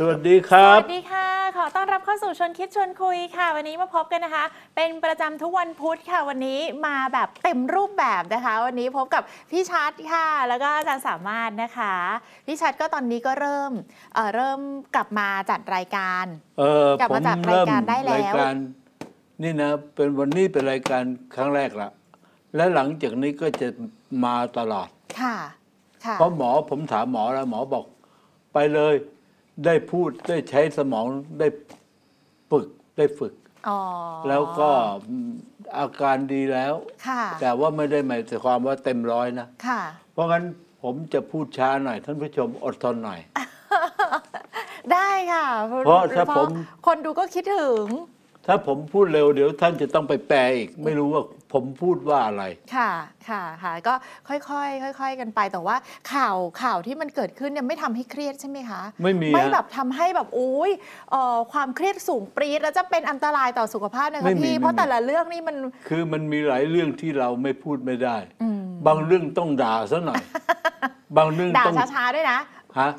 สวัสดีครับ สวัสดีค่ะ ขอต้อนรับเข้าสู่ชวนคิดชวนคุยค่ะ วันนี้มาพบกันนะคะ เป็นประจำทุกวันพุธค่ะวันนี้มาแบบเต็มรูปแบบนะคะ วันนี้พบกับพี่ชัดค่ะ แล้วก็อาจารย์สามารถนะคะ พี่ชัดก็ตอนนี้ก็เริ่มเเริ่มกลับมาจัดรายการ เออกลับผมาจัดรายการได้แล้วรายการนี่นะเป็นวันนี้เป็นรายการครั้งแรกละและหลังจากนี้ก็จะมาตลอดค่ะค่ะเพราะหมอผมถามหมอแล้วหมอบอกไปเลยได้พูดได้ใช้สมองได้ฝึกได้ฝึกแล้วก็อาการดีแล้วแต่ว่าไม่ได้หมายความว่าเต็มร้อยนะะเพราะงั้นผมจะพูดช้าหน่อย ท่านผู้ชมอดทนหน่อย ได้ค่ะเพราะถ้าผมคนดูก็คิดถึง ถ้าผมพูดเร็วเดี๋ยวท่านจะต้องไปแปลอีก ไม่รู้ว่าผมพูดว่าอะไร ค่ะ ค่ะ ค่ะ ก็ค่อยๆ ค่อยๆกันไป แต่ว่าข่าว ข่าวที่มันเกิดขึ้นเนี่ยไม่ทำให้เครียดใช่ไหมคะ ไม่มี ไม่แบบทำให้แบบอุ้ยความเครียดสูงปรี๊ดแล้วจะเป็นอันตรายต่อสุขภาพนะคะพี่เพราะแต่ละเรื่องนี่มัน คือมันมีหลายเรื่องที่เราไม่พูดไม่ได้ บางเรื่องต้องด่าซะหน่อย บางเรื่องด่าช้าๆ ด้วยนะ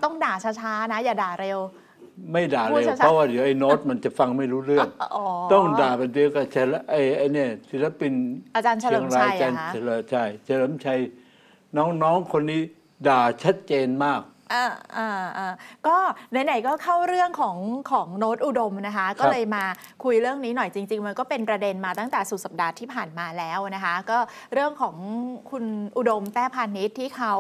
ต้องด่าช้าๆ นะ อย่าด่าเร็วไม่ด่าเลยเพราะว่าเดี๋ยวไอ้โน้ตมันจะฟังไม่รู้เรื่อง ต้องด่าเป็นเดียวกับเฉลไอ้ไอ้เนี่ยศิลปินอาจารย์เฉลิมชัยอาจารย์เฉลิมชัยเฉลิมชัย น้อง ๆ คนนี้ด่าชัดเจนมากอ่าอ่าก็ ไหนๆก็เข้าเรื่องของของ โน้ตอุดมนะคะ ก็เลยมาคุยเรื่องนี้หน่อยจริงๆ มันก็เป็นประเด็นมาตั้งแต่สุดสัปดาห์ที่ผ่านมาแล้วนะคะ ก็เรื่องของคุณอุดมแต้พานิชที่เขา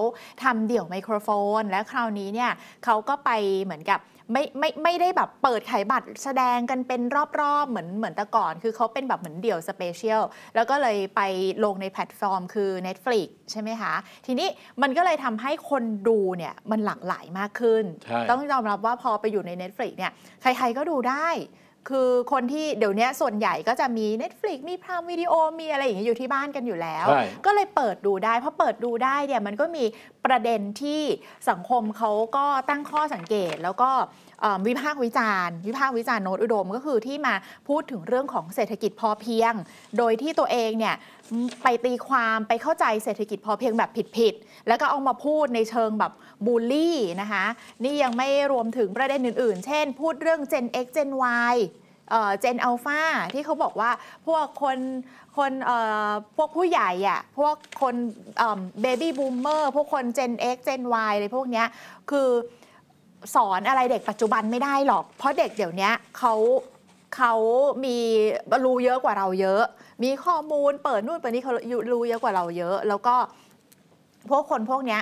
ทำเดี่ยวไมโครโฟน และคราวนี้เนี่ยเขาก็ไปเหมือนกับไม่ไม่ไม่ได้แบบเปิดขายบัตรแสดงกันเป็นรอบ ๆ เหมือนเหมือนแต่ก่อน คือเขาเป็นแบบเหมือนเดี่ยวสเปเชียลแล้วก็เลยไปลงในแพลตฟอร์มคือ Netflix ใช่ไหมคะ ทีนี้มันก็เลยทำให้คนดูเนี่ยมันหลากหลายมากขึ้น ต้องยอมรับว่าพอไปอยู่ใน Netflix เนี่ยใครๆ ก็ดูได้คือคนที่เดี๋ยวนี้ส่วนใหญ่ก็จะมี Netflix มีพรามวิดีโอ มีอะไรอย่างเงี้ยอยู่ที่บ้านกันอยู่แล้ว ก็เลยเปิดดูได้ เพราะเปิดดูได้เนี่ยมันก็มีประเด็นที่สังคมเขาก็ตั้งข้อสังเกตแล้วก็วิพากษ์วิจารณ์วิพากษ์วิจารณ์โนตอุดมก็คือที่มาพูดถึงเรื่องของเศรษฐกิจพอเพียง โดยที่ตัวเองเนี่ย ไปตีความไปเข้าใจเศรษฐกิจพอเพียงแบบผิดๆแล้วก็เอามาพูดในเชิงแบบบูลลี่นะคะนี่ยังไม่รวมถึงประเด็นอื่น ๆ เช่นพูดเรื่อง Gen X Gen Y เจนอัลฟาที่เขาบอกว่าพวกคนคนพวกผู้ใหญ่อะพวกคนเบบี้บูมเมอร์พวกคนเจนเอ็กเจน Y อะไรพวกเนี้ยคือสอนอะไรเด็กปัจจุบันไม่ได้หรอก เพราะเด็กเดี๋ยวนี้เขาเขามีรู้เยอะกว่าเราเยอะ มีข้อมูลเปิดนู่นเปิดนี่เขารู้เยอะกว่าเราเยอะ แล้วก็พวกคนพวกเนี้ย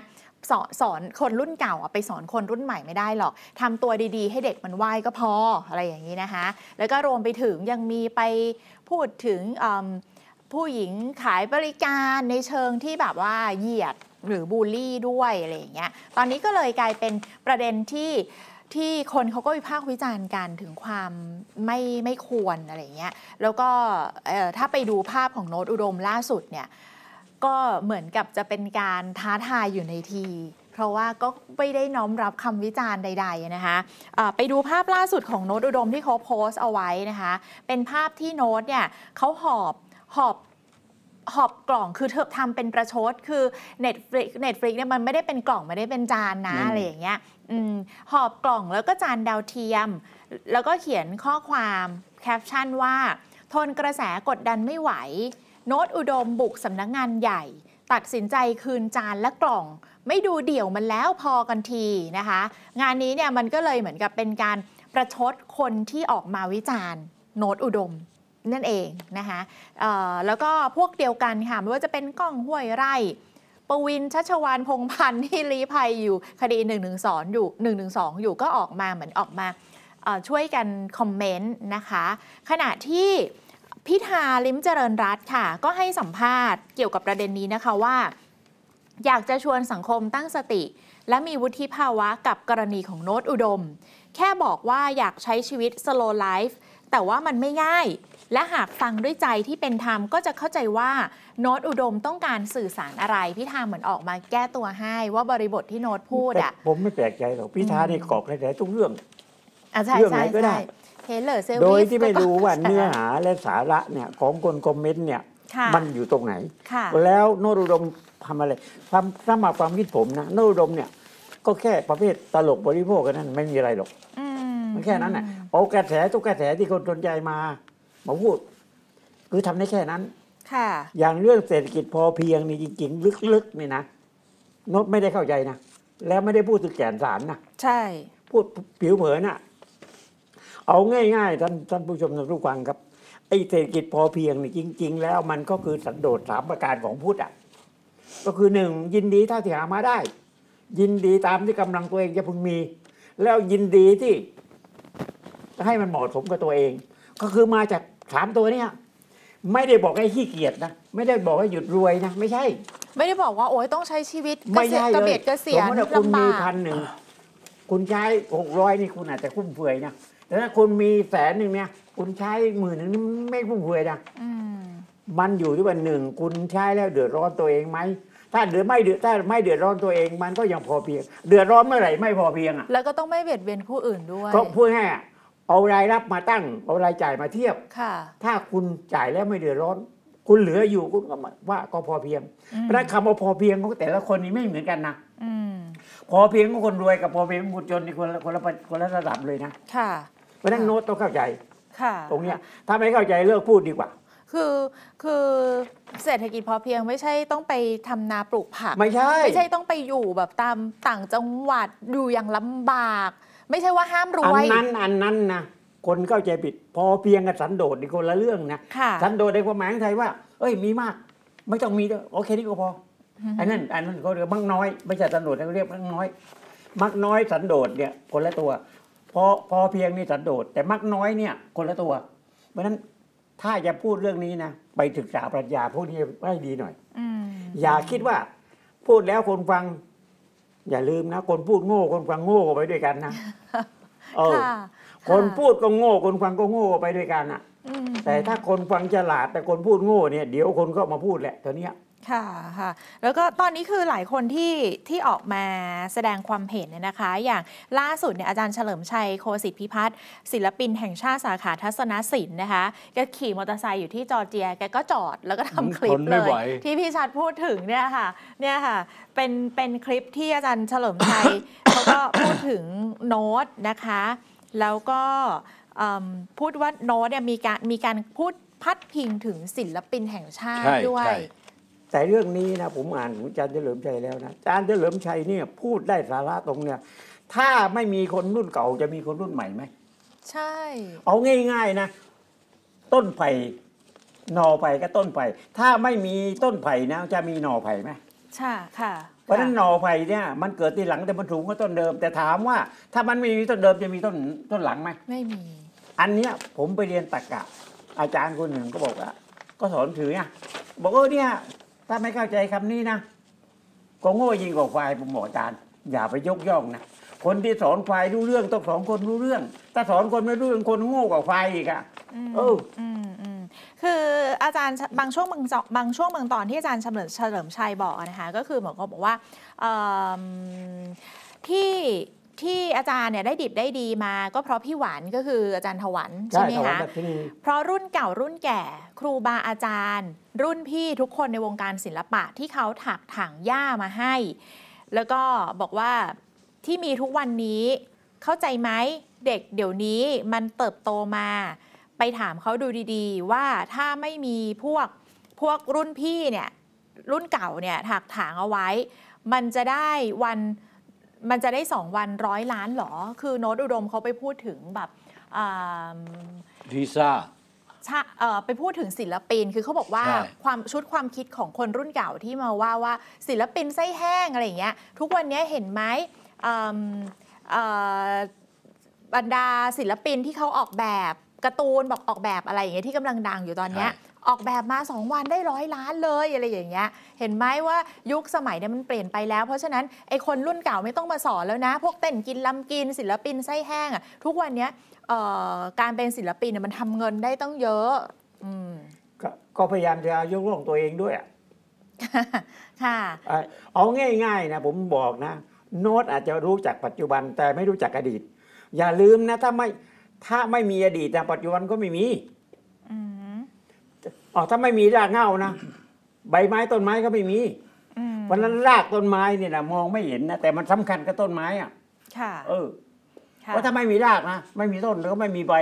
สอนสอนคนรุ่นเก่าไปสอนคนรุ่นใหม่ไม่ได้หรอก ทำตัวดีๆ ให้เด็กมันไหวก็พออะไรอย่างนี้นะคะ แล้วก็รวมไปถึงยังมีไปพูดถึงผู้หญิงขายบริการในเชิงที่แบบว่าเหยียดหรือบูลลี่ด้วยอะไรอย่างเงี้ย ตอนนี้ก็เลยกลายเป็นประเด็นที่ที่คนเขาก็วิพากษ์วิจารณ์กันถึงความไม่ไม่ควรอะไรเงี้ย แล้วก็ถ้าไปดูภาพของโน้ตอุดมล่าสุดเนี่ยก็เหมือนกับจะเป็นการท้าทายอยู่ในทีเพราะว่าก็ไม่ได้น้อมรับคำวิจารณ์ใดๆนะคะะไปดูภาพล่าสุดของโน้ต อุดมที่เขาโพสต์เอาไว้นะคะ เป็นภาพที่โน้ตเนี่ยเขาหอบหอบหอบกล่องคือเธอทำเป็นประชดคือ Netflix Netflix เนี่ยมันไม่ได้เป็นกล่อง ไม่ได้เป็นจานนะ อะไรอย่างเงี้ยหอบกล่องแล้วก็จานดาวเทียม แล้วก็เขียนข้อความ แคปชั่นว่า ทนกระแสกดดันไม่ไหว โน้ตอุดมบุกสำนักงงานใหญ่ ตัดสินใจคืนจานและกล่อง ไม่ดูเดี่ยวมันแล้วพอกันทีนะคะ งานนี้เนี่ยมันก็เลยเหมือนกับเป็นการประชดคนที่ออกมาวิจารณ์ โน้ตอุดมนั่นเองนะคะแล้วก็พวกเดียวกันค่ะ ไม่ว่าจะเป็นกล้องห้วยไร่ปวินชัชวานพงพันธ์ที่รีภัยอยู่คดี1นึอยู่1นึอยู่ก็ออกมาเหมือนออกมาช่วยกันคอมเมนต์นะคะ ขณะที่พิธาลิมเจริญรัตค่ะ ก็ให้สัมภาษณ์เกี่ยวกับประเด็นนี้นะคะว่า อยากจะชวนสังคมตั้งสติ และมีวุฒิภาวะกับกรณีของโน้ตอุดม แค่บอกว่าอยากใช้ชีวิตสโลไลฟแต่ว่ามันไม่ง่าย และหากฟังด้วยใจที่เป็นธรรมก็จะเข้าใจว่าโน้ตอุดมต้องการสื่อสารอะไรพี่ธามเหมือนออกมาแก้ตัวให้ ว่าบริบทที่โน้ตพูดอ่ะผมไม่แปลกใจหรอกพี่ธาเนี่กอกในแต่ทุกเรื่องเรื่องไหนก็ได้เฮเลอร์เซอร์วิสโดยที่ไม่รู้ว่าเนื้อหาและสาระเนี่ยของคนคอมเมนต์เนี่ยมันอยู่ตรงไหน แล้วโนอุดมทำอะไรทำสมาความคิดผมนะ โนอุดมเนี่ย ก็แค่ประเภทตลกบริโภคกันนั้นไม่มีอะไรหรอกแค่นั้นหละเอากระแสตุกกระแสที่คนสนใจมา มาพูด คือทำได้แค่นั้น ค่ะ อย่างเรื่องเศรษฐกิจพอเพียงนี่จริงๆ ลึกๆ นี่นะนบไม่ได้เข้าใจนะ แล้วไม่ได้พูดถึงแกนสารนะใช่พูดผิวเผินน่ะ เอาง่ายๆ ท่านท่านผู้ชมท่านผู้ฟังครับไอ้เศรษฐกิจพอเพียงนี่จริง ๆ แล้วมันก็คือสันโดษสามประการของพุทธอ่ะก็คือหนึ่งยินดีถ้าที่หามาได้ ยินดีตามที่กำลังตัวเองจะพึงมี แล้วยินดีที่ให้มันเหมาะสมกับตัวเอง ก็คือมาจากสามตัวเนี่ยไม่ได้บอกให้ขี้เกียจนะไม่ได้บอกให้หยุดรวยนะ ไม่ใช่ ไม่ได้บอกว่า โอ้ยต้องใช้ชีวิตเกียกระเบียดเกษียณลำบากคุณมีพันหนึ่งคุณใช้หกร้อยนี่คุณอาจจะคุ้มเฟือยนะแต่ถ้าคุณมีแสนหนึ่งเนี่ย คุณใช้หมื่นหนึ่งไม่คุ้มเฟือยนะมันอยู่ที่ว่าหนึ่ง คุณใช้แล้วเดือดร้อนตัวเองไหมถ้าเดือดไม่เดือดถ้าไม่เดือดร้อนตัวเอง มันก็ยังพอเพียง เดือดร้อนเมื่อไหร่ไม่พอเพียงอ่ะ แล้วก็ต้องไม่เบียดเบียนผู้อื่นด้วยเพราะพูดง่ายเอารายรับมาตั้งเอารายจ่ายมาเทียบค่ะ ถ้าคุณจ่ายแล้วไม่เดือดร้อน คุณเหลืออยู่คุณก็ว่า ก็พอเพียงเพราะนันคำว่าพอเพียงของแต่ละคนนี่ไม่เหมือนกันนะอพอเพียงของคนรวยกับพอเพียงของคนจนนี่คนละคนละคนละระดับเลยนะ ค่ะ เพราะนั้นโน้ตต้องเข้าใจค่ะ ตรงเนี้ยถ้าไม่เข้าใจเลิกพูดดีกว่า คือคือเศรษฐกิจพอเพียง ไม่ใช่ต้องไปทำนาปลูกผักไม่ใช่ไม่ใช่ต้องไปอยู่แบบตามต่างจังหวัดอยู่อย่างลำบากไม่ใช่ว่าห้ามรวยอันนั้นอันนั้นนะคนเข้าใจผิด พอเพียงกับสันโดษในคนละเรื่องนะสันโดษในความหมายของไทยว่าเอ้ย มีมาก ไม่ต้องมีโอเค นี่ก็พอ อันนั้น อันนั้นเขาเรียกมักน้อย ไม่ใช่สันโดษเขาเรียกมักน้อยมักน้อยสันโดษเนี่ย คนละตัวพอพอเพียงนี่สันโดษแต่มักน้อยเนี่ย คนละตัว เพราะฉะนั้นถ้าจะพูดเรื่องนี้นะไปศึกษาปรัชญาพวกนี้ให้ดีหน่อยอย่าคิดว่าพูดแล้วคนฟังอย่าลืมนะคนพูดโง่คนฟังโง่ไปด้วยกันนะเออคนพูดก็โง่ คนฟังก็โง่ไปด้วยกันอ่ะ แต่ถ้าคนฟังฉลาดแต่คนพูดโง่เนี่ย เดี๋ยวคนก็มาพูดแหละตอนเนี้ยค่ะค่ะแล้วก็ตอนนี้คือหลายคนที่ที่ออกมาแสดงความเห็นเนี่ยนะคะ อย่างล่าสุดเนี่ยอาจารย์เฉลิมชัยโคสิทธิพิพัฒน์ศิลปินแห่งชาติสาขาทัศนศิลป์นะคะแกขี่มอเตอร์ไซค์อยู่ที่จอร์เจียแกก็จอดแล้วก็ทำคลิปเลยที่พี่ชัดพูดถึงเนี่ยค่ะเนี่ยค่ะเป็นเป็นคลิปที่อาจารย์เฉลิมชัยเขาก็พูดถึงโน้ตนะคะ แล้วก็พูดว่าโน้ตเนี่ยมีการมีการพูดพัดพิงถึงศิลปินแห่งชาติด้วยแต่เรื่องนี้นะผมอ่านอาจารย์เฉลิมชัยแล้วนะอาจารย์เฉลิมชัยเนี่ยพูดได้สาระตรงเนี่ย ถ้าไม่มีคนรุ่นเก่าจะมีคนรุ่นใหม่ไหมใช่ เอาง่ายๆนะ ต้นไผ่หน่อไผ่ก็ต้นไผ่ถ้าไม่มีต้นไผ่นะจะมีหน่อไผ่ไหมใช่ค่ะเพราะนั้นหน่อไผ่เนี่ย มันเกิดทีหลังแต่มันสูงกว่าต้นเดิม แต่ถามว่า ถ้ามันไม่มีต้นเดิมจะมีต้นต้นหลังไหมไม่มี อันเนี้ย ผมไปเรียนตรรกะ อาจารย์คนหนึ่งก็บอกว่าก็สอนถือเนี่ย บอกเออเนี่ยถ้าไม่เข้าใจคำนี้นะ ก็โง่ยิ่งกว่าควายผมบอกอาจารย์ อย่าไปยกย่องนะคนที่สอนควายรู้เรื่องต้องสอนคนรู้เรื่องถ้าสอนคนไม่รู้เรื่อง คนโง่กว่าควายอีกอะเออคือ อาจารย์บางช่วงบางบางช่วงบางตอนที่อาจารย์เฉลิมเฉลิมชัยบอกนะคะ ก็คือเหมือนกับบอกว่าที่ที่อาจารย์เนี่ยได้ดิบได้ดีมา ก็เพราะพี่หวานก็คืออาจารย์ถวันใช่ไหมคะเพราะรุ่นเก่ารุ่นแก่ครูบาอาจารย์ รุ่นพี่ทุกคนในวงการศิลปะที่เขาถักถังย่ามาให้ แล้วก็บอกว่าที่มีทุกวันนี้เข้าใจไหมเด็กเดี๋ยวนี้มันเติบโตมาไปถามเขาดูดีๆ ว่าถ้าไม่มีพวกพวกรุ่นพี่เนี่ยรุ่นเก่าเนี่ยถักถางเอาไว้ มันจะได้วันมันจะได้สองวันร้อยล้านหรอ คือโน้ตอุดมเขาไปพูดถึงแบบวีซ่าไปพูดถึงศิลปิน คือเขาบอกว่าความชุดความคิดของคนรุ่นเก่าที่มาว่าว่าศิลปินไส้แห้งอะไรอย่างเงี้ย ทุกวันนี้เห็นไหมบรรดาศิลปินที่เขาออกแบบการ์ตูนบอกออกแบบอะไรอย่างเงี้ยที่กำลังดังอยู่ตอนเนี้ยออกแบบมา 2 วันได้ร้อยล้านเลย อะไรอย่างเงี้ย เห็นไหมว่ายุคสมัยเนี่ยมันเปลี่ยนไปแล้ว เพราะฉะนั้นไอคนรุ่นเก่าไม่ต้องมาสอนแล้วนะ พวกเต้นกินลำกินศิลปินไส้แห้งอะทุกวันเนี้ยการเป็นศิลปินเนี่ยมันทำเงินได้ต้องเยอะกก็พยายามจะยกเรื่องตัวเองด้วยอะค่ะ เอาง่ายๆ นะ ผมบอกนะ โน้ตอาจจะรู้จักปัจจุบันแต่ไม่รู้จักอดีต อย่าลืมนะ ถ้าไม่ถ้าไม่มีอดีตแต่ปัจจุบันก็ไม่มีอ๋อถ้าไม่มีรากเง่านะใบไม้ต้นไม้ก็ไม่มีเพราะนั้นรากต้นไม้เนี่ยนะมองไม่เห็นนะแต่มันสำคัญกับต้นไม้ อ่ะค่ะเออเพราะถ้าไม่มีรากนะไม่มีต้นแล้วก็ไม่มีใบ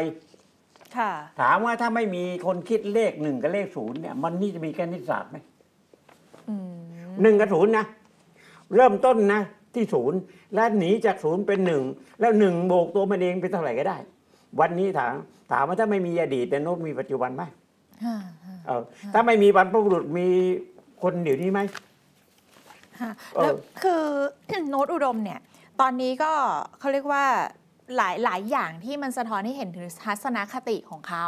ค่ะถามว่าถ้าไม่มีคนคิดเลขหนึ่งกับเลขศูนย์เนี่ย มันนี่จะมีคณิตศาสตร์ไหมหนึ่งกับศูนย์นะ เริ่มต้นนะที่ศูนย์และหนีจากศูนย์เป็นหนึ่งแล้วหนึ่งโบกตัวมันเองเป็นเท่าไหร่ก็ได้ วันนี้ถาม ถามว่าถ้าไม่มีอดีตแต่โน้ตมีปัจจุบันไหมถ้าไม่มีบรรพบุรุษมีคนเดี๋ยวนี้ไหมะแล้วคือโน้ตอุดมเนี่ยตอนนี้ก็เขาเรียกว่าหลายหลายอย่างที่มันสะท้อนให้เห็นถึงทัศนคติของเขา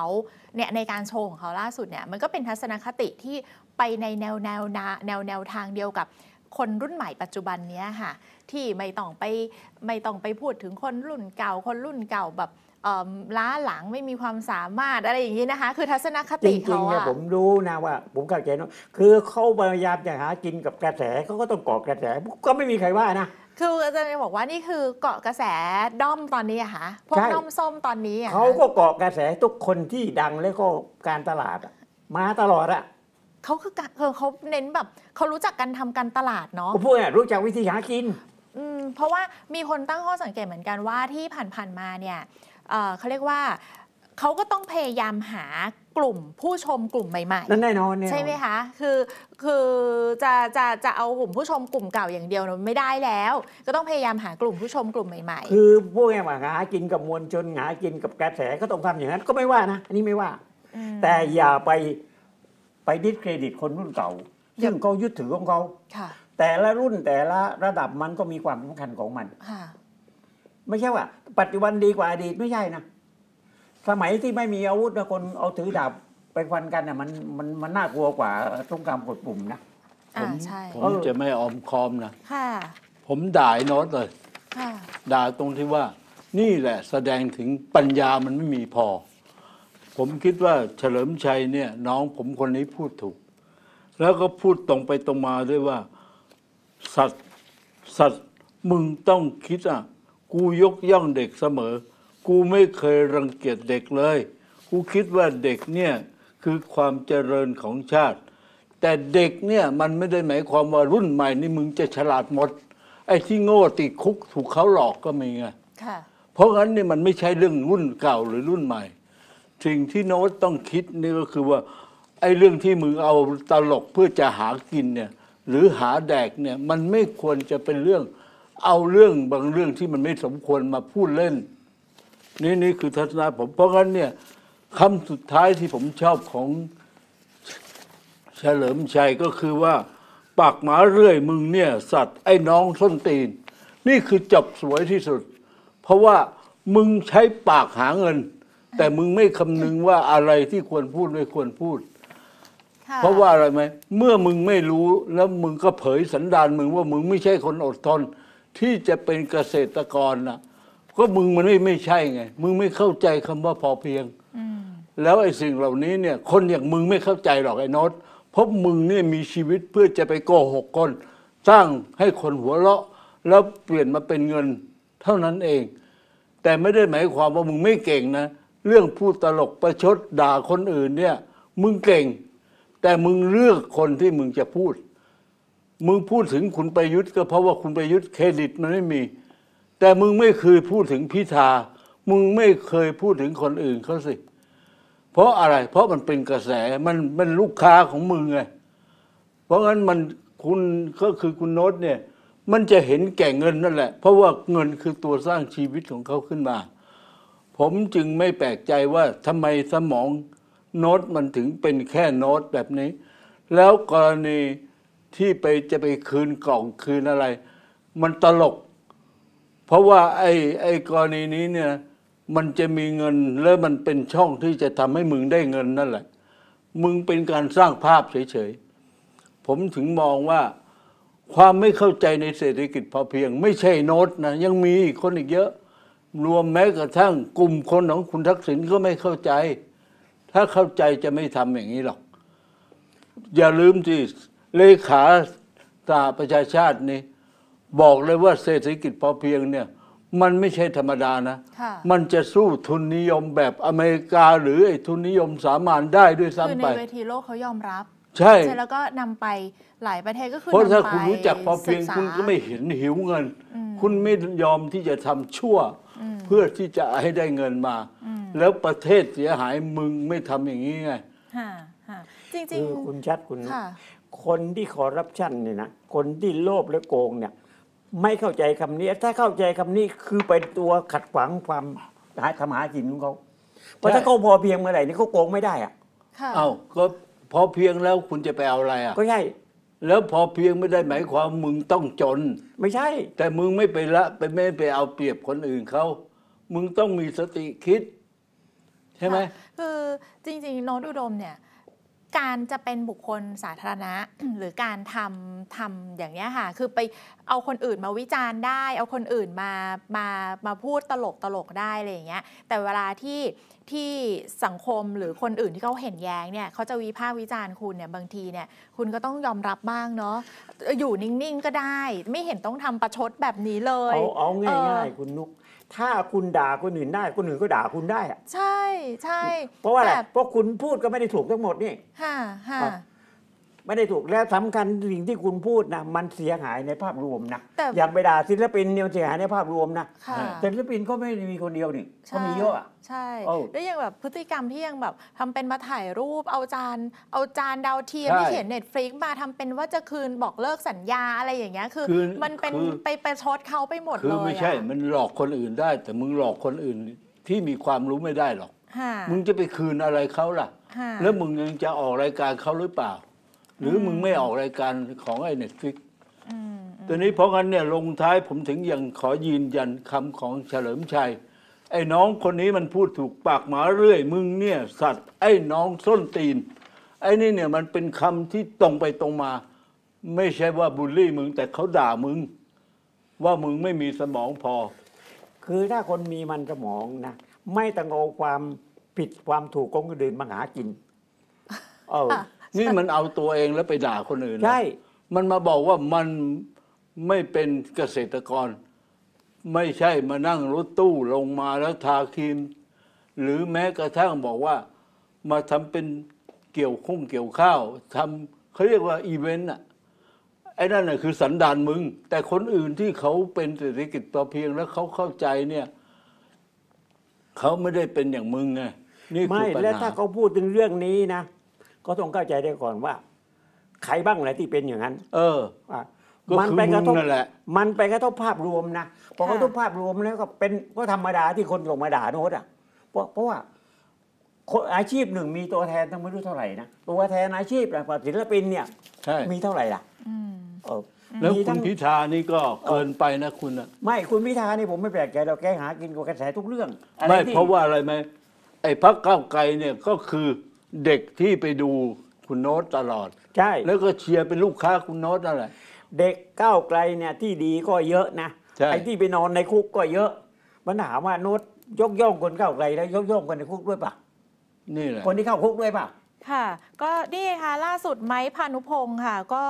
เนี่ยในการโชว์ของเขาล่าสุดเนี่ยมันก็เป็นทัศนคติที่ไปในแนวแนวนาแนวแนวทางเดียวกับคนรุ่นใหม่ปัจจุบันเนี้ค่ะที่ไม่ต้องไป ไม่ต้องไปพูดถึงคนรุ่นเก่าคนรุ่นเก่าแบบล้าหลังไม่มีความสามารถ อะไรอย่างนี้นะคะ คือ ทัศนคติเขาจริงๆผมรู้นะว่า ผมกั้ากจนคือเขาพยายามจะหากินกับกระแสเขาก็ต้องเกาะกระแสก็ไม่มีใครว่านะคืออาจารย์บอกว่านี่คือเกาะกระแสด้อมตอนนี้อะคะพวกด้อมส้มตอนนี้อะเขาก็เกาะกระแสทุกคนที่ดังแล้วก็การตลาดมาตลอดอะเขาคือเขาเน้นแบบเขารู้จักการทำการตลาดเนาะพวกเนี่ยรู้จักวิธีหากินเพราะว่ามีคนตั้งข้อสังเกตเหมือนกันว่าที่ผ่านๆมาเนี่ยเขาเรียกว่าเขาก็ต้องพยายามหากลุ่มผู้ชมกลุ่มใหม่ๆนั่นแน่นอนใช่ไหมคะคือ คือจะจะจะเอากลุ่มผู้ชมกลุ่มเก่าอย่างเดียวไม่ได้แล้ว ก็ต้องพยายามหากลุ่มผู้ชมกลุ่มใหม่ ๆ คือพวกแง่างหากินกับมวลชนหากินกับกระแสก็ต้องทำอย่างนั้น ก็ไม่ว่านะอันนี้ไม่ว่าแต่อย่าไปไปดิสเครดิตคนรุ่นเก่าซึ่งเขายึดถือของเขาแต่ละรุ่นแต่ละระดับมันก็มีความสำคัญของมันไม่ใช่ว่าปัจจุบันดีกว่าอดีตไม่ใช่นะ สมัยที่ไม่มีอาวุธนะคนเอาถือดาบไปฟันกันน่ะมันมันมันน่ากลัวกว่าสงครามกดปุ่มนะผมผมจะไม่ออมคอมนะผมด่ายโน้ตเลย ด่าตรงที่ว่า นี่แหละ แสดงถึงปัญญามันไม่มีพอ ผมคิดว่าเฉลิมชัยเนี่ย น้องผมคนนี้พูดถูก แล้วก็พูดตรงไปตรงมาด้วยว่า สัตว์สัตว์มึงต้องคิดอ่ะกูยกย่องเด็กเสมอ กูไม่เคยรังเกียจเด็กเลย กูคิดว่าเด็กเนี่ยคือความเจริญของชาติ แต่เด็กเนี่ยมันไม่ได้หมายความว่ารุ่นใหม่นี่มึงจะฉลาดหมด ไอ้ที่โง่ติดคุกถูกเขาหลอกก็มีไงเพราะงั้นนี่มันไม่ใช่เรื่องรุ่นเก่าหรือรุ่นใหม่ สิ่งที่โน้ตต้องคิดนี่ก็คือว่า ไอ้เรื่องที่มึงเอาตลกเพื่อจะหากินเนี่ยหรือหาแดกเนี่ยมันไม่ควรจะเป็นเรื่องเอาเรื่องบางเรื่องที่มันไม่สมควรมาพูดเล่น นี่นี่คือทัศนะผมเพราะงั้นเนี่ยคำสุดท้ายที่ผมชอบของ เฉลิมชัยก็คือว่า ปากหมาเรื่อยมึงเนี่ยสัตว์ไอ้น้องส้นตีน นี่คือจบสวยที่สุด เพราะว่ามึงใช้ปากหาเงิน แต่มึงไม่คำนึงว่าอะไรที่ควรพูดไม่ควรพูด เพราะว่าอะไรไหมเมื่อมึงไม่รู้แล้วมึงก็เผยสันดานมึงว่ามึงไม่ใช่คนอดทนที่จะเป็นเกษตรกรนะก็มึงมันไม่ไม่ใช่ไง มึงไม่เข้าใจคำว่าพอเพียง แล้วไอ้สิ่งเหล่านี้เนี่ยคนอย่างมึงไม่เข้าใจหรอกไอ้นอตเพราะมึงเนี่ยมีชีวิตเพื่อจะไปโกหกคน สร้างให้คนหัวเราะ แล้วเปลี่ยนมาเป็นเงิน เท่านั้นเอง แต่ไม่ได้หมายความว่ามึงไม่เก่งนะ เรื่องพูดตลกประชดด่าคนอื่นเนี่ยมึงเก่ง แต่มึงเลือกคนที่มึงจะพูดมึงพูดถึงคุณประยุทธ์ก็เพราะว่าคุณประยุทธ์เครดิตมันไม่มี แต่มึงไม่เคยพูดถึงพิธามึงไม่เคยพูดถึงคนอื่นเขาสิ เพราะอะไรเพราะมันเป็นกระแสมันมันลูกค้าของมึงไงเพราะงั้นมันคุณก็คือคุณโน้ตเนี่ยมันจะเห็นแก่เงินนั่นแหละ เพราะว่าเงินคือตัวสร้างชีวิตของเขาขึ้นมา ผมจึงไม่แปลกใจว่าทำไมสมอง โน้ตมันถึงเป็นแค่โน้ตแบบนี้ แล้วกรณีที่ไปจะไปคืนกล่องคืนอะไร มันตลก เพราะว่าไอ้ไอ้กรณีนี้เนี่ย มันจะมีเงิน แล้วมันเป็นช่องที่จะทำให้มึงได้เงินนั่นแหละ มึงเป็นการสร้างภาพเฉยๆ ผมถึงมองว่า ความไม่เข้าใจในเศรษฐกิจพอเพียง ไม่ใช่โน้ตนะ ยังมีคนอีกเยอะ รวมแม้กระทั่ง กลุ่มคนของคุณทักษิณก็ไม่เข้าใจ ถ้าเข้าใจจะไม่ทำอย่างนี้หรอก อย่าลืมที่เลขาตาประชาชาตินี่บอกเลยว่าเศรษฐกิจพอเพียงเนี่ย มันไม่ใช่ธรรมดานะ มันจะสู้ทุนนิยมแบบอเมริกา หรือไอ้ทุนนิยมสามานได้ด้วยซ้ำไปคือในเวทีโลกเขายอมรับ ใช่ แล้วก็นำไปหลายประเทศก็คือเพราะถ้าคุณรู้จักพอเพียงคุณก็ไม่เห็นหิวเงิน คุณไม่ยอมที่จะทำชั่วเพื่อที่จะให้ได้เงินมา แล้วประเทศเสียหายมึงไม่ทำอย่างนี้ไงจริงงคุณชัดคุณคนที่ขอรับชันเนี่ยนะคนที่โลภและโกงเนี่ย ไม่เข้าใจคำนี้ ถ้าเข้าใจคำนี้คือเป็นตัวขัดขวางความหาทรมากินของเขาเพราะถ้าเขาพอเพียงเมื่อไหร่นี่เขาโกงไม่ได้อะค่ะเอ้าก็พอเพียงแล้วคุณจะไปเอาอะไรอ่ะก็ใช่แล้วพอเพียงไม่ได้หมายความมึงต้องจน ไม่ใช่ แต่มึงไม่ไปละ ไปไม่ไปเอาเปรียบคนอื่นเขามึงต้องมีสติคิด ใช่ไหมคือจริงๆโน้ตอุดมเนี่ยการจะเป็นบุคคลสาธารณะหรือการทำทำอย่างนี้ค่ะ คือไปเอาคนอื่นมาวิจารณ์ได้ เอาคนอื่นมามามาพูดตลกตลกได้อะไรอย่างเงี้ยแต่เวลาที่ที่สังคมหรือคนอื่นที่เขาเห็นแย้งเนี่ยเขาจะวิพากษ์วิจารณ์คุณเนี่ยบางทีเนี่ยคุณก็ต้องยอมรับบ้างเนาะอยู่นิ่งๆก็ได้ ไม่เห็นต้องทำประชดแบบนี้เลยเอาเอาง่ายๆคุณนุกถ้าคุณด่าคนอื่นได้คนอื่นก็ด่าคุณได้อะใช่ ใช่เพราะว่าอะไรเพราะคุณพูดก็ไม่ได้ถูกทั้งหมดนี่ค่ะค่ะไม่ได้ถูกและสำคัญสิ่งที่คุณพูดนะมันเสียหายในภาพรวมนะ อย่างไปด่าศิลปินเนี่ยเสียหายในภาพรวมนะศิลปินก็ไม่ได้มีคนเดียวนี่ขามีเยอะ ใช่แล้วยังแบบพฤติกรรมที่ยังแบบทำเป็นมาถ่ายรูป เอาจานเอาจานดาวเทียมที่เขียนเน็ตฟลิกมาทำเป็นว่าจะคืนบอกเลิกสัญญาอะไรอย่างเงี้ยคือมันเป็นไปไปชดเขาไปหมดเลยคือไม่ใช่มันหลอกคนอื่นได้ แต่มึงหลอกคนอื่นที่มีความรู้ไม่ได้หรอกมึงจะไปคืนอะไรเขาล่ะ แล้วมึงยังจะออกรายการเขาหรือเปล่าหรือมึงไม่ออกรายการของไอ้เน็ตฟิก ตอนนี้เพราะงั้นเนี่ยลงท้ายผมถึงยังขอยืนยันคำของเฉลิมชัย ไอ้น้องคนนี้มันพูดถูกปากหมาเรื่อยมึงเนี่ย สัตว์ไอ้น้องส้นตีน ไอ้นี่เนี่ยมันเป็นคำที่ตรงไปตรงมา ไม่ใช่ว่าบูลลี่มึงแต่เขาด่ามึง ว่ามึงไม่มีสมองพอ คือถ้าคนมีมันสมองนะไม่ต้องเอาความผิดความถูกของคนอื่นมาหากิน เออนี่มันเอาตัวเองแล้วไปด่าคนอื่นนะใช่มันมาบอกว่ามันไม่เป็นเกษตรกร ไม่ใช่มานั่งรถตู้ลงมาแล้วทาครีมหรือแม้กระทั่งบอกว่า มาทำเป็นเกี่ยวข้องเกี่ยวข้าวทำเขาเรียกว่า อีเวนต์อะไอ้นั่นน่ะคือสันดานมึง แต่คนอื่นที่เขาเป็นเศรษฐกิจพอเพียงแล้วเขาเข้าใจเนี่ย เขาไม่ได้เป็นอย่างมึงไงนี่ไม่คือปัญและถ้าเขาพูดถึงเรื่องนี้นะก็ต้องเข้าใจได้ก่อนว่าใครบ้างแหละที่เป็นอย่างนั้น เอออ่ะมันไปกระทบมนั่นแหละ มันไปกระทบภาพรวมนะพอกระทบภาพรวมแล้วก็เป็นก็ธรรมดาที่คนลงมาด่าโน้ตอ่ะ เพราะเพราะว่าอาชีพหนึ่งมีตัวแทนั้งไม่รู้เท่าไหร่นะตัวแทนอาชีพนะศิลปินเนี่ยใช่มีเท่าไหร่ล่ะ อืมแล้วคุทั้ณงพิธานี่ก็เกินไปนะคุณนะไม่คุณพิธานี่ผมไม่แปลกใจเราแก้หา กินกับกระแสทุกเรื่องไม่เพราะว่าอะไรไหมไอ้พรคก้าวไกลเนี่ยก็คือเด็กที่ไปดูคุณโน้ตตลอดใช่ แล้วก็เชียร์เป็นลูกค้าคุณโน้ตนะไร เด็กก้าวไกลเนี่ยที่ดีก็เยอะนะไอ้ที่ไปนอนในคุกก็เยอะปัญหาว่าโน้ตยกย่องคนก้าวไกลแล้ว ยกย่องคนในคุกด้วยปะนี่แหละคนที่เข้าคุกด้วยปะค่ะก็นี่ค่ะล่าสุดไม้พานุพงศ์ค่ะก็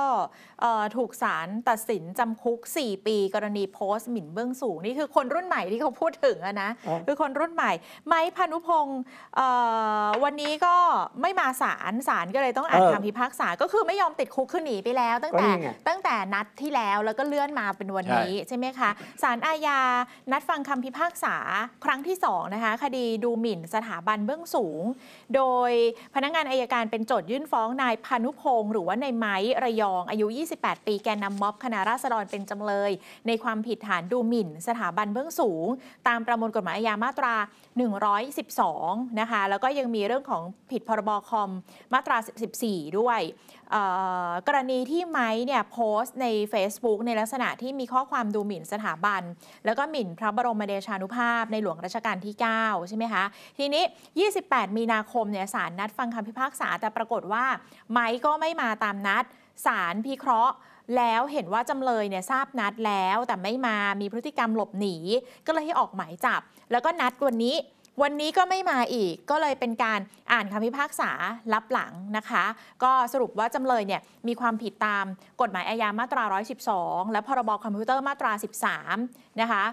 ถูกศาลตัดสินจำคุก 4 ปี กรณีโพสต์หมิ่นเบื้องสูงนี่คือคนรุ่นใหม่ที่เขาพูดถึงนะคือคนรุ่นใหม่ ไม้พานุพงศ์วันนี้ก็ไม่มาศาลศาลก็เลยต้องอ่านคำพิพากษาก็คือไม่ยอมติดคุกขึ้นหนีไปแล้ว ตั้งแต่ตั้งแต่นัดที่แล้วแล้วก็เลื่อนมาเป็นวันนี้ ใช่ไหมคะศาลอาญานัดฟังคำพิพากษาครั้งที่2นะคะคดีดูหมิ่นสถาบันเบื้องสูง โดยพนักงานอายยการเป็นโจทยื่นฟ้องนายพานุพงศ์หรือว่านายไม้ระยองอายุ 28 ปีแกนนำม็อบคณะราษฎรเป็นจำเลย ในความผิดฐานดูหมิ่น สถาบันเบื้องสูง ตามประมวลกฎหมายอาญามาตรา 112 นะคะ แล้วก็ยังมีเรื่องของผิดพรบคอมมาตรา 14 ด้วยกรณีที่ไม้เนี่ยโพสต์ใน Facebook ในลักษณะที่มีข้อความดูหมิ่นสถาบัน แล้วก็หมิ่นพระบรมเดชานุภาพ ในหลวงรัชกาลที่ 9 ใช่ไหมคะ ทีนี้ 28 มีนาคมเนี่ยศาลนัดฟังคำพิพากษาแต่ปรากฏว่า ไม้ก็ไม่มาตามนัดศาลพิเคราะห์แล้วเห็นว่าจำเลยเนี่ยทราบนัดแล้ว แต่ไม่มามีพฤติกรรมหลบหนีก็เลยให้ออกหมายจับ แล้วก็นัดวันนี้วันนี้ก็ไม่มาอีกก็เลยเป็นการอ่านคำพิพากษารับหลังนะคะ ก็สรุปว่าจำเลยเนี่ยมีความผิดตามกฎหมายอาญามาตรา 112 และพรบคอมพิวเตอร์มาตรา 13 นะคะ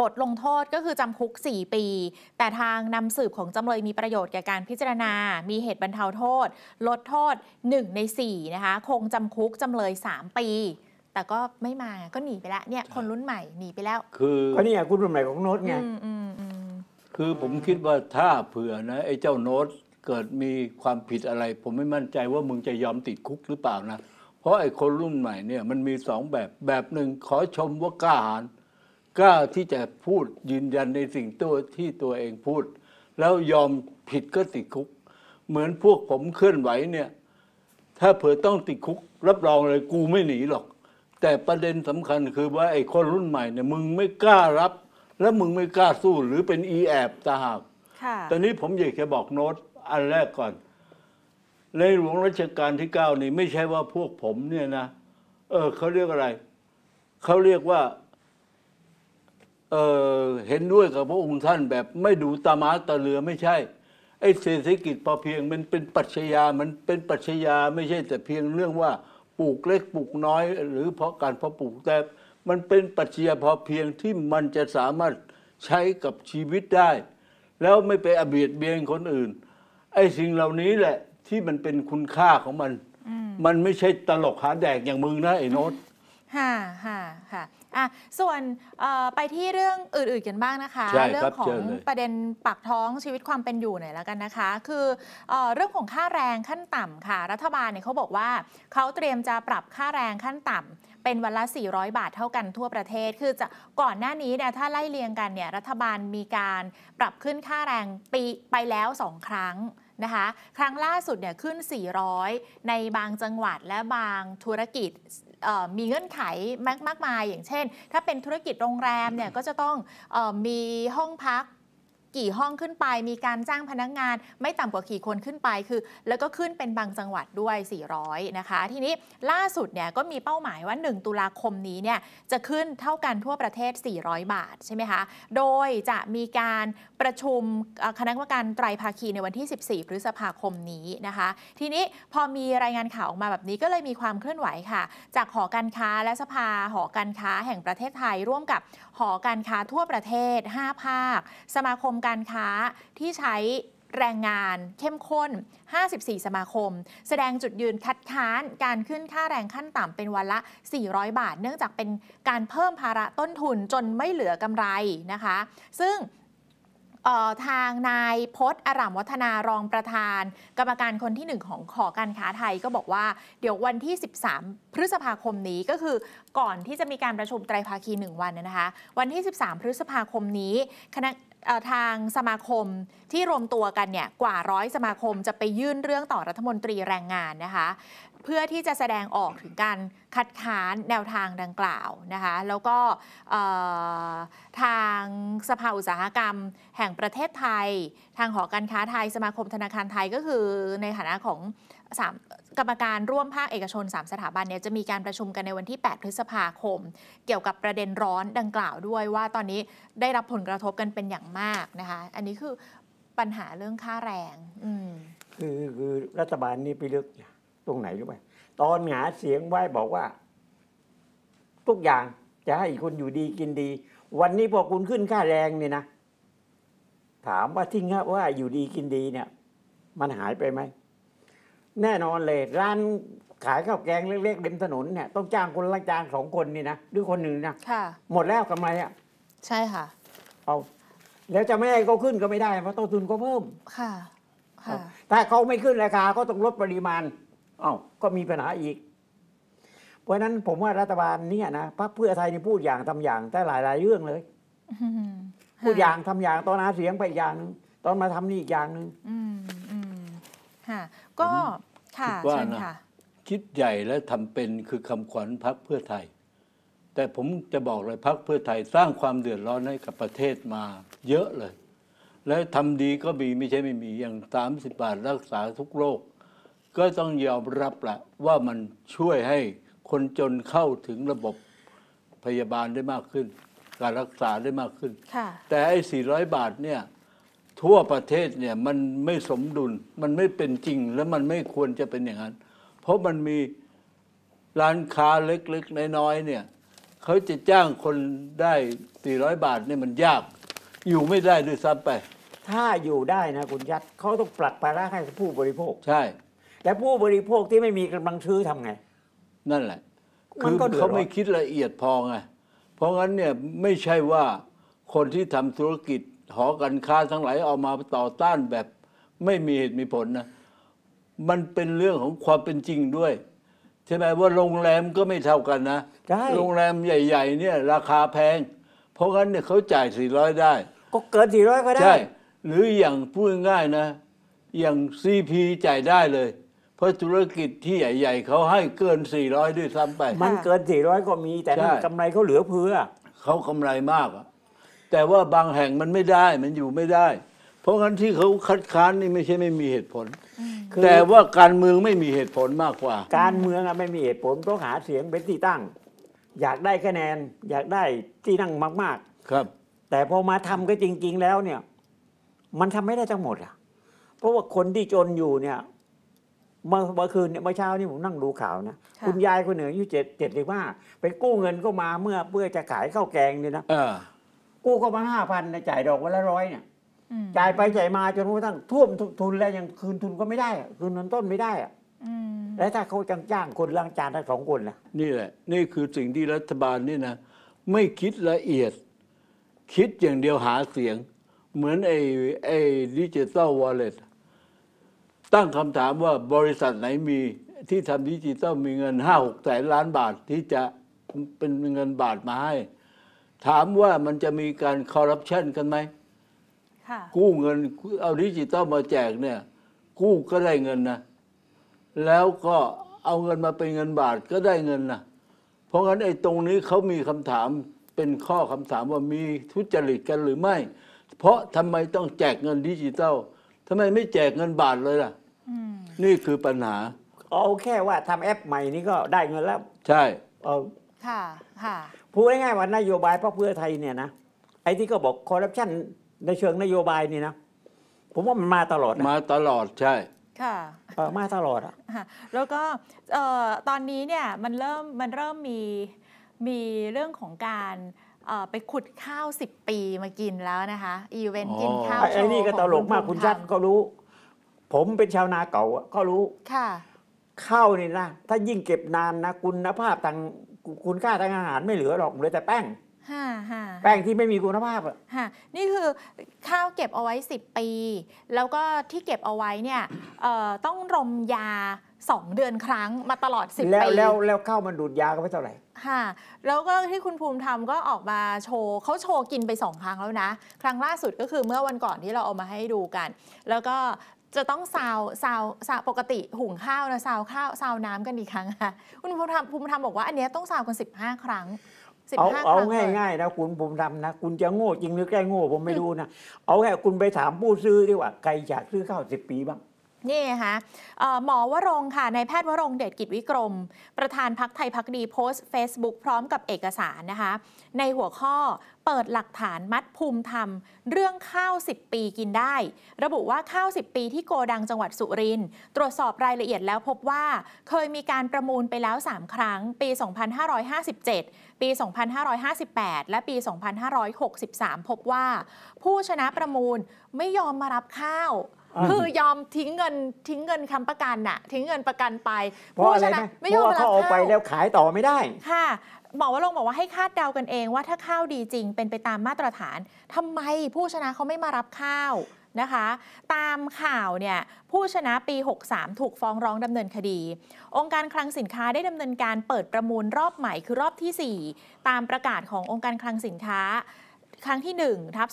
บทลงโทษก็คือจำคุก 4 ปี แต่ทางนำสืบของจำเลยมีประโยชน์แก่การพิจารณามีเหตุบรรเทาโทษ ลดโทษ 1 ใน 4 นะคะ คงจำคุกจำเลย 3 ปี แต่ก็ไม่มาก็หนีไปแล้วเนี่ยคนรุ่นใหม่หนีไปแล้ว คือก็นี่คุณรุ่นใหม่ของโน้ตไงคือผมคิดว่าถ้าเผื่อนะไอ้เจ้าโน้ตเกิดมีความผิดอะไร ผมไม่มั่นใจว่ามึงจะยอมติดคุกหรือเปล่านะเพราะไอ้คนรุ่นใหม่เนี่ยมันมีสองแบบแบบหนึ่งขอชมว่ากล้าหาญกล้าที่จะพูดยืนยันในสิ่งตัวที่ตัวเองพูด แล้วยอมผิดก็ติดคุก เหมือนพวกผมเคลื่อนไหวเนี่ยถ้าเผื่อต้องติดคุก รับรองเลยกูไม่หนีหรอก แต่ประเด็นสำคัญคือว่าไอ้คนรุ่นใหม่เนี่ยมึงไม่กล้ารับแล้วมึงไม่กล้าสู้หรือเป็นอีแอบตาหากตอนนี้ผมอยากจะบอกโน้ต อันแรกก่อน ในหลวงรัชกาลที่เก้านี่ ไม่ใช่ว่าพวกผมเนี่ยนะ เออ เขาเรียกอะไร เขาเรียกว่า เออเห็นด้วยกับพระองค์ท่านแบบไม่ดูตามาตาเรือไม่ใช่ ไอ้เศรษฐกิจพอเพียง มันเป็นปัจัยามันเป็นปัจัยาไม่ใช่แต่เพียงเรื่องว่า ปลูกเล็ก ปลูกน้อย หรือเพราะการเพาะปลูกแต่มันเป็นปัจจัยพอเพียงที่มันจะสามารถใช้กับชีวิตได้ แล้วไม่ไปอเบียดเบียนคนอื่นไอ้สิ่งเหล่านี้แหละที่มันเป็นคุณค่าของมันมันไม่ใช่ตลกหาแดกอย่างมึงนะไอ้โน้ตฮ่าฮ่าค่ะอ่ะส่วนไปที่เรื่องอื่นๆกันบ้างนะคะเรื่องของประเด็นปากท้องชีวิตความเป็นอยู่หน่อยแล้วกันนะคะ คือเอเรื่องของค่าแรงขั้นต่ำค่ะ รัฐบาลเนี่ยเขาบอกว่าเขาเตรียมจะปรับค่าแรงขั้นต่ำเป็นวันละ 400 บาทเท่ากันทั่วประเทศ คือจะก่อนหน้านี้เนี่ย ถ้าไล่เรียงกันเนี่ย รัฐบาลมีการปรับขึ้นค่าแรงปีไปแล้ว 2 ครั้งนะคะ ครั้งล่าสุดเนี่ยขึ้น 400 ในบางจังหวัดและบางธุรกิจมีเงื่อนไขมากมากมาย อย่างเช่น ถ้าเป็นธุรกิจโรงแรมเนี่ย ก็จะต้องอมีห้องพักกี่ห้องขึ้นไปมีการจ้างพนักงงานไม่ต่ำกว่ากี่คนขึ้นไปคือ แล้วก็ขึ้นเป็นบางจังหวัดด้วย 400 นะคะทีนี้ล่าสุดเนี่ยก็มีเป้าหมายว่า 1 ตุลาคมนี้เนี่ยจะขึ้นเท่ากันทั่วประเทศ 400 บาทใช่ไหมคะ โดยจะมีการประชุมคณะกรรมการไตรภาคีในวันที่ 14 พฤษภาคมนี้นะคะ ทีนี้พอมีรายงานข่าวออกมาแบบนี้ก็เลยมีความเคลื่อนไหวค่ะจากหอการค้าและสภาหอการค้าแห่งประเทศไทยร่วมกับหอการค้าทั่วประเทศ 5 ภาค สมาคมการค้าที่ใช้แรงงานเข้มข้น 54 สมาคม แสดงจุดยืนคัดค้านการขึ้นค่าแรงขั้นต่ำเป็นวันละ 400 บาท เนื่องจากเป็นการเพิ่มภาระต้นทุนจนไม่เหลือกำไรนะคะ ซึ่งทางนายพศอารามวัฒนารองประธาน กรรมการคนที่ 1 ของขอการค้าไทยก็บอกว่าเดี๋ยววันที่ 13 พฤษภาคมนี้ก็คือก่อนที่จะมีการประชุมไตรภาคี1วันนะคะ วันที่ 13 พฤษภาคมนี้คณะทางสมาคมที่รวมตัวกันเนี่ยกว่าร้อยสมาคมจะไปยื่นเรื่องต่อรัฐมนตรีแรงงานนะคะเพื่อที่จะแสดงออกถึงการคัดค้านแนวทางดังกล่าวนะคะแล้วก็ทางสภาอุตสาหกรรม แห่งประเทศไทย ทางหอการค้าไทยสมาคมธนาคารไทย ก็คือในฐานะของสามกรรมการร่วมภาคเอกชน 3 สถาบันเนี่ยจะมีการประชุมกันในวันที่ 8 พฤษภาคม เกี่ยวกับประเด็นร้อนดังกล่าวด้วยว่าตอนนี้ได้รับผลกระทบกันเป็นอย่างมากนะคะอันนี้คือปัญหาเรื่องค่าแรงคือคือรัฐบาลนี่ไปลึกเนี่ยตรงไหนรู้ไหมตอนหาเสียงไว้บอกว่า ทุกอย่างจะให้คุณอยู่ดีกินดี วันนี้พอคุณขึ้นค่าแรงเนี่ยนะ ถามว่าที่งว่าอยู่ดีกินดีเนี่ย มันหายไปไหม แน่นอนเลย ร้านขายข้าวแกงเล็กๆเดิมถนนเนี่ยต้องจ้างคนละจ้างสองคนนี่นะหรือคนหนึ่งนะค่ะ หมดแล้วกำไรอ่ะใช่ค่ะเอา แล้วจะไม่ให้เขาขึ้นก็ไม่ได้เพราะต้นทุนก็เพิ่ม ค่ะถ้าเขาไม่ขึ้นราคาก็ต้องลดปริมาณอ้าวก็มีปัญหาอีก เพราะฉะนั้นผมว่ารัฐบาลเนี่ยนะพรรคเพื่อไทยนี่พูดอย่างทำอย่างแต่หลายๆเรื่องเลยพูดอย่างทำอย่างตอนหาเสียงไปอย่างนึงตอนมาทำนี่อีกอย่างหนึ่งค่ะก็ค่ะเชิญค่ะคิดใหญ่และทำเป็นคือคำขวัญพรรคเพื่อไทย แต่ผมจะบอกเลยพรรคเพื่อไทยสร้างความเดือดร้อนให้กับประเทศมาเยอะเลย และทำดีก็มีไม่ใช่ไม่มีอย่างสามสิบบาทรักษาทุกโรคก็ต้องยอมรับละว่ามันช่วยให้คนจนเข้าถึงระบบพยาบาลได้มากขึ้น การรักษาได้มากขึ้นแต่ไอ้400 บาทเนี่ยทั่วประเทศเนี่ยมันไม่สมดุลมันไม่เป็นจริงและมันไม่ควรจะเป็นอย่างนั้น เพราะมันมีร้านค้าเล็กๆ น้อยๆเนี่ยเขาจะจ้างคนได้ 400 บาทเนี่ยมันยากอยู่ไม่ได้ด้วยซ้ำไป ถ้าอยู่ได้นะ คุณยัดเขาต้องปลักภาระให้ผู้บริโภค ใช่แต่ผู้บริโภคที่ไม่มีกำลังซื้อทำไง นั่นแหละ คือเขาไม่คิดละเอียดพอไงเพราะงั้นเนี่ยไม่ใช่ว่าคนที่ทำธุรกิจหอการค้าทั้งหลายเออกมาต่อต้านแบบไม่มีเหตุมีผลนะ มันเป็นเรื่องของความเป็นจริงด้วย ใช่ไหมว่าโรงแรมก็ไม่เท่ากันนะโรงแรมใหญ่ ๆ เนี่ย ราคาแพง เพราะงั้นเนี่ยเขาจ่ายสี่ร้อยได้ก็เกินสี่ร้อยก็ได้ใช่หรืออย่างพูดง่ายนะ อย่างซีพีจ่ายได้เลยเพราะธุรกิจที่ใหญ่ๆเขาให้เกิน 400 ด้วยซ้ำไป มันเกิน 400 ก็มี แต่นันกำไรเขาเหลือเพื่อเขากำไรมากอะแต่ว่าบางแห่งมันไม่ได้มันอยู่ไม่ได้ เพราะงั้นที่เขาคัดค้านนี่ไม่ใช่ไม่มีเหตุผล แต่ว่าการเมืองไม่มีเหตุผลมากกว่า การเมืองอะไม่มีเหตุผลเพราะหาเสียงเป็นที่ตั้ง อยากได้คะแนนอยากได้ที่นั่งมากๆ ครับ แต่พอมาทำก็จริง ๆ แล้วเนี่ย มันทำไม่ได้ทั้งหมดอะเพราะว่าคนที่จนอยู่เนี่ยเมื่อเมื่อคืนเนี่ยเมื่อเช้านี่ผมนั่งดูข่าวนะ คุณยายคนหนึ่งอายุเจ็ดเจ็ดสิบห้าไปกู้เงินก็มาเมื่อเพื่อจะขายข้าวแกงเนี่ยนะกู้ก็มาห้าพัน จ่ายดอกวันละร้อยเนี่ยจ่ายไป จ่ายมาจนกระทั่งท่วมทุนแล้วยังคืนทุนก็ไม่ได้ คืนเงินต้นไม่ได้อะแล้วถ้าเขาจ้างจ้างคนล้างจานทั้งสองคนนะนี่แหละ นี่คือสิ่งที่รัฐบาลนี่นะ ไม่คิดละเอียด คิดอย่างเดียวหาเสียง เหมือนไอ้ไอ้ดิจิตอลวอลเล็ตตั้งคำถามว่าบริษัทไหนมีที่ทำดิจิตอลมีเงินห้าหกแสนล้านบาทที่จะเป็นเงินบาทมาให้ ถามว่ามันจะมีการคอร์รัปชันกันไหมกู้เงินเอาดิจิตอลมาแจกเนี่ย กู้ก็ได้เงินนะ แล้วก็เอาเงินมาเป็นเงินบาทก็ได้เงินนะเพราะงั้นไอ้ตรงนี้เขามีคำถามเป็นข้อคำถามว่ามีทุจริตกันหรือไม่ เพราะทำไมต้องแจกเงินดิจิตอลทำไมไม่แจกเงินบาทเลยล่ะ นี่คือปัญหา เอาแค่ว่าทำแอปใหม่นี้ก็ได้เงินแล้ว ใช่ เอาค่ะ ค่ะ พูดง่ายๆว่านโยบายพระคเพื่อไทยเนี่ยนะ ไอ้ที่ก็บอกคอร์รัปชันในเชิงนโยบายนี่นะ ผมว่ามันมาตลอด มาตลอด ใช่ ค่ะ มาตลอดอ่ะ แล้วก็ตอนนี้เนี่ยมันเริ่มมันเริ่มมีมีเรื่องของการไปขุดข้าวิบปีมากินแล้วนะคะอีเวนต์กินข้าวไอ้นี่ก็ตลกมากคุณชัดก็รู้ ผมเป็นชาวนาเก่าก็รู้ค่ะข้าวนี่นะถ้ายิ่งเก็บนานนะคุณภาพทางคุณค่าทางอาหารไม่เหลือหรอกเหลือแต่แป้งแป้งที่ไม่มีคุณภาพอ่ะนี่คือข้าวเก็บเอาไว้10ปี แล้วก็ที่เก็บเอาไว้เนี่ยต้องรมยาสองเดือนครั้งมาตลอดสิบปีแล้วแล้วแล้วข้าวมันดูดยากันไปเท่าไหร่ค่ะแล้วก็ที่คุณภูมิทำก็ออกมาโชว์เขาโชว์กินไปสองครั้งแล้วนะ ครั้งล่าสุดก็คือเมื่อวันก่อนที่เราเอามาให้ดูกัน แล้วก็จะต้องซาวซาวซาวปกติหุงข้าวนะซาวข้าวซาวน้ำกันอีกครั้งค่ะ คุณภูมิธรรมภูมิธรรมบอกว่าอันนี้ต้องซาวกัน้าครั้งเอาเอาง่ายๆนะคุณผมทานะ คุณจะโง่จริงหรือแกล้งโง่ผมไม่รู้นะเอาแค่คุณไปถามผู้ซื้อดีกว่าใครอยากซื้อข้าวสิบปีบ้างนี่คะะหมอวรงค่ะนายแพทย์วรงเดชกิจวิกรม ประธานพักไทยพักดีโพสต์ Facebook พร้อมกับเอกสารนะคะ ในหัวข้อเปิดหลักฐานมัดภูมิธรรม เรื่องข้าว 10 ปีกินได้ ระบุว่าข้าว 10 ปีที่โกดังจังหวัดสุรินทร์ตรวจสอบรายละเอียดแล้วพบว่าเคยมีการประมูลไปแล้ว 3 ครั้ง ปี 2557 ปี 2558 และปี2563พบว่า ผู้ชนะประมูลไม่ยอมมารับข้าวคือยอมทิ้งเงินทิ้งเงินคำประกันน่ะทิ้งเงินประกันไปเพราะอะไรไหมเพราะว่าเาเอาไปแล้วขายต่อไม่ได้ค่ะหมอว่าลงบอกว่าให้คาดเดากันเองว่าถ้าข้าวดีจริงเป็นไปตามมาตรฐาน ทำไมผู้ชนะเขาไม่มารับข้าวนะคะ ตามข่าวเนี่ยผู้ชนะปี 63 ถูกฟ้องร้องดำเนินคดี องค์การคลังสินค้าได้ดำเนินการเปิดประมูลรอบใหม่คือรอบที่ 4 ตามประกาศขององค์การคลังสินค้าครั้งที่1ทับ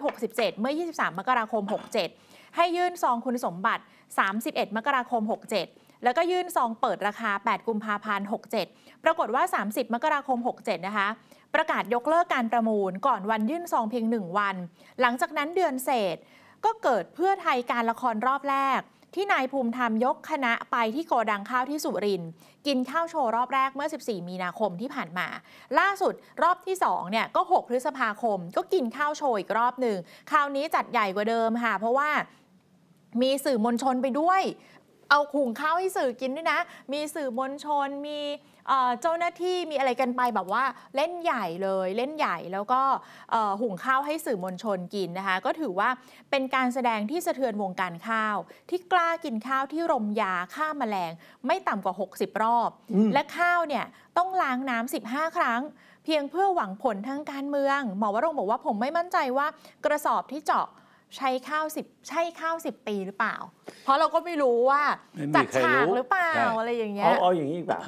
2567 เมื่อ 23 มกราคม 67ให้ยื่นซองคุณสมบัติ 31 มกราคม 67 แล้วก็ยื่นซองเปิดราคา 8 กุมภาพันธ์67 ปรากฏว่า 30 มกราคม67 นะคะ ประกาศยกเลิกการประมูล ก่อนวันยื่นซองเพียง 1 วัน หลังจากนั้นเดือนเศษก็เกิดเพื่อไทยการละครรอบแรก ที่นายภูมิธรรมยกคณะไปที่โกดังข้าวที่สุรินกินข้าวโชว์รอบแรกเมื่อ 14 มีนาคมที่ผ่านมา ล่าสุดรอบที่2เนี่ยก็ 6 พฤษภาคม ก็กินข้าวโชว์อีกรอบหนึ่งคราวนี้จัดใหญ่กว่าเดิมค่ะเพราะว่ามีสื่อมวลชนไปด้วย เอาขุงข้าวให้สื่อกินด้วยนะ มีสื่อมวลชน มีเจ้าหน้าที่ มีอะไรกันไปแบบว่าเล่นใหญ่เลย เล่นใหญ่แล้วก็หุงข้าวให้สื่อมวลชนกินนะคะ ก็ถือว่าเป็นการแสดงที่สะเทือนวงการข้าวที่กล้ากินข้าวที่รมยาฆ่ามาแมลง ไม่ต่ำกว่า 60 รอบ และข้าวเนี่ยต้องล้างน้ำ15 ครั้ง เพียงเพื่อหวังผลทางการเมืองหมอวรงบอกว่าผมไม่มั่นใจว่ากระสอบที่เจาะใช้ข้าวสิบใช่ข้าวสิบปีหรือเปล่า เพราะเราก็ไม่รู้ว่าจัดฉากหรือเปล่า อะไรอย่างเงี้ยเอาเอาอย่างนี้อีกแ่บ